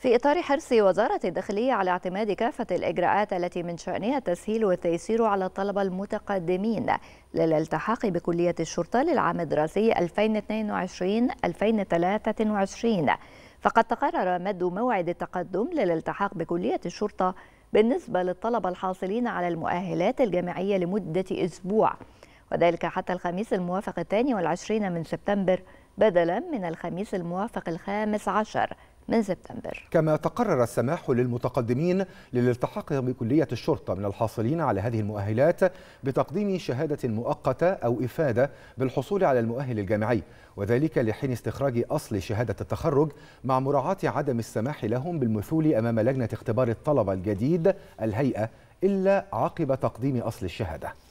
في إطار حرص وزارة الداخلية على اعتماد كافة الإجراءات التي من شأنها التسهيل والتيسير على الطلبة المتقدمين للالتحاق بكلية الشرطة للعام الدراسي 2022-2023 فقد تقرر مد موعد التقدم للالتحاق بكلية الشرطة بالنسبة للطلبة الحاصلين على المؤهلات الجامعية لمدة أسبوع وذلك حتى الخميس الموافق الثاني والعشرين من سبتمبر بدلا من الخميس الموافق الخامس عشر من سبتمبر كما تقرر السماح للمتقدمين للالتحاق بكلية الشرطة من الحاصلين على هذه المؤهلات بتقديم شهادة مؤقتة أو إفادة بالحصول على المؤهل الجامعي وذلك لحين استخراج أصل شهادة التخرج مع مراعاة عدم السماح لهم بالمثول أمام لجنة اختبار الطلبة الجديد الهيئة إلا عقب تقديم أصل الشهادة